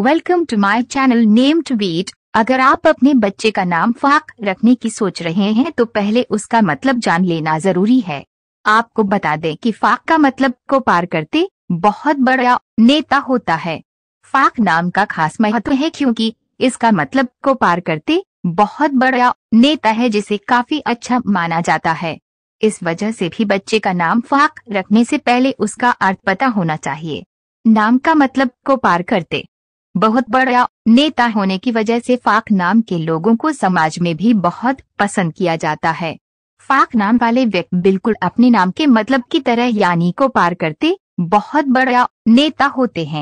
welcome to my channel name to beat अगर आप अपने बच्चे का नाम फाक रखने की सोच रहे हैं तो पहले उसका मतलब जान लेना जरूरी है आपको बता दें कि फाक का मतलब को पार करते बहुत बड़ा नेता होता है फाक नाम का खास महत्व है क्योंकि इसका मतलब को पार करते बहुत बड़ा नेता है जिसे काफी अच्छा माना जाता है इस वजह से भी बच्चे का नाम फाक रखने से पहले उसका अर्थ पता होना चाहिए नाम का मतलब को पार करते बहुत बड़ा नेता होने की वजह से फाक नाम के लोगों को समाज में भी बहुत पसंद किया जाता है फाक नाम वाले व्यक्ति बिल्कुल अपने नाम के मतलब की तरह यानी को पार करते बहुत बड़ा नेता होते हैं